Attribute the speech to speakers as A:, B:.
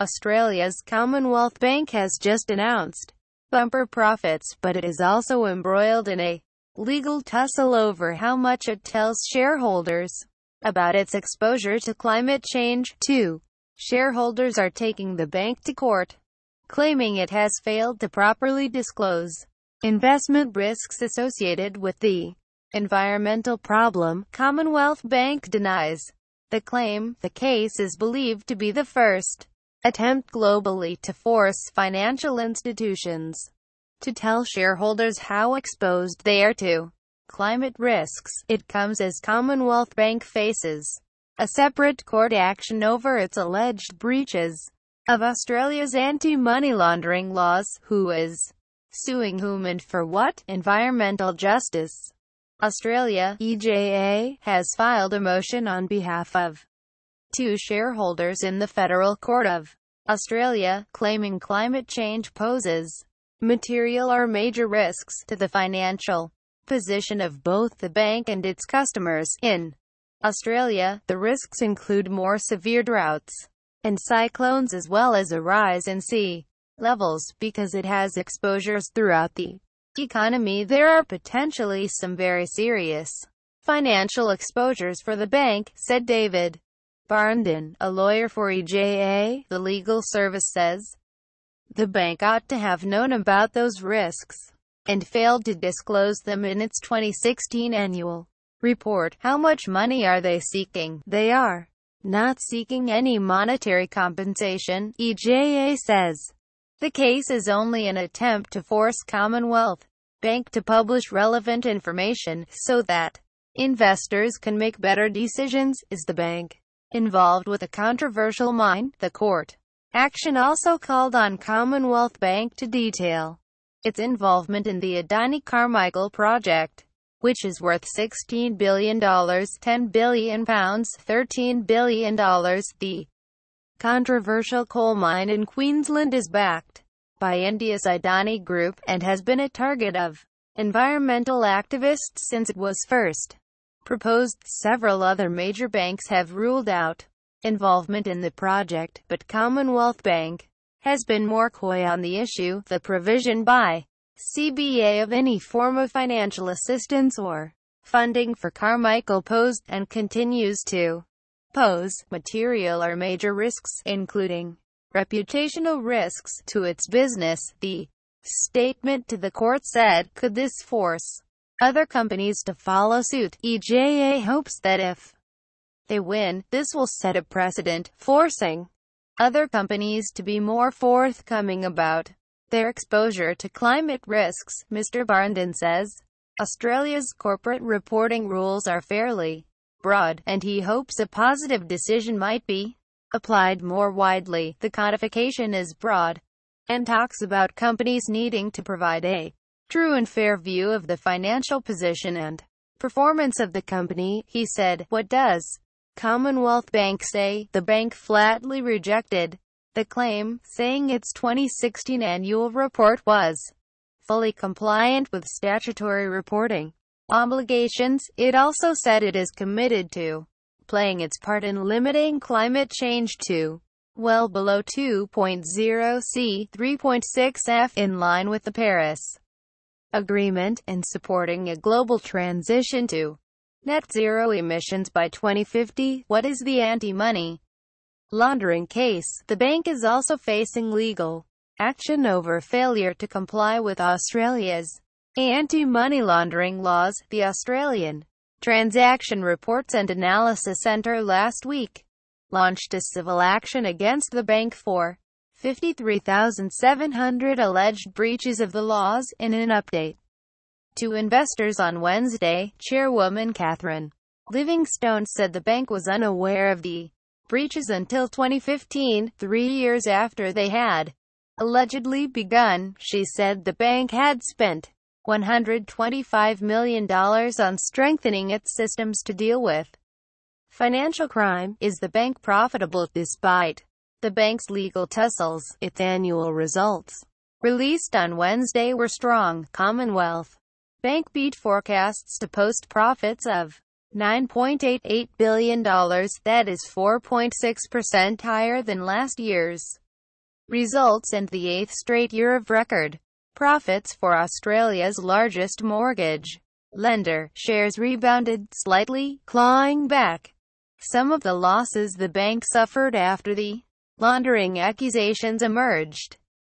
A: Australia's Commonwealth Bank has just announced bumper profits, but it is also embroiled in a legal tussle over how much it tells shareholders about its exposure to climate change. 2. Shareholders are taking the bank to court, claiming it has failed to properly disclose investment risks associated with the environmental problem. Commonwealth Bank denies the claim. The case is believed to be the first attempt globally to force financial institutions to tell shareholders how exposed they are to climate risks. It comes as Commonwealth Bank faces a separate court action over its alleged breaches of Australia's anti-money laundering laws, who is suing whom and for what? Environmental justice. Australia, EJA, has filed a motion on behalf of two shareholders in the Federal Court of Australia, claiming climate change poses material or major risks to the financial position of both the bank and its customers. In Australia, the risks include more severe droughts and cyclones as well as a rise in sea levels because it has exposures throughout the economy. There are potentially some very serious financial exposures for the bank, said David. Barnden, a lawyer for EJA, the legal service says, the bank ought to have known about those risks and failed to disclose them in its 2016 annual report. How much money are they seeking? They are not seeking any monetary compensation, EJA says. The case is only an attempt to force Commonwealth Bank to publish relevant information so that investors can make better decisions, is the bank involved with a controversial mine, the court action also called on Commonwealth Bank to detail its involvement in the Adani Carmichael project, which is worth $16 billion, £10 billion, $13 billion. The controversial coal mine in Queensland is backed by India's Adani Group and has been a target of environmental activists since it was first proposed several other major banks have ruled out involvement in the project, but Commonwealth Bank has been more coy on the issue, the provision by CBA of any form of financial assistance or funding for Carmichael posed, and continues to pose, material or major risks, including reputational risks, to its business, the statement to the court said, could this force other companies to follow suit. EJA hopes that if they win, this will set a precedent, forcing other companies to be more forthcoming about their exposure to climate risks, Mr. Barnden says. Australia's corporate reporting rules are fairly broad, and he hopes a positive decision might be applied more widely. The codification is broad and talks about companies needing to provide a true and fair view of the financial position and performance of the company, he said. What does Commonwealth Bank say? The bank flatly rejected the claim, saying its 2016 annual report was fully compliant with statutory reporting obligations. It also said it is committed to playing its part in limiting climate change to well below 2.0 C, 3.6 F in line with the Paris agreement and supporting a global transition to net zero emissions by 2050. What is the anti-money laundering case? The bank is also facing legal action over failure to comply with Australia's anti-money laundering laws, the Australian Transaction Reports and Analysis Centre last week launched a civil action against the bank for 53,700 alleged breaches of the laws, in an update to investors on Wednesday, Chairwoman Catherine Livingstone said the bank was unaware of the breaches until 2015, three years after they had allegedly begun. She said the bank had spent $125 million on strengthening its systems to deal with financial crime. Is the bank profitable despite the bank's legal tussles, its annual results, released on Wednesday were strong. Commonwealth Bank beat forecasts to post profits of $9.88 billion, that is 4.6% higher than last year's results and the eighth straight year of record profits for Australia's largest mortgage lender. Shares rebounded slightly, clawing back some of the losses the bank suffered after the laundering accusations emerged.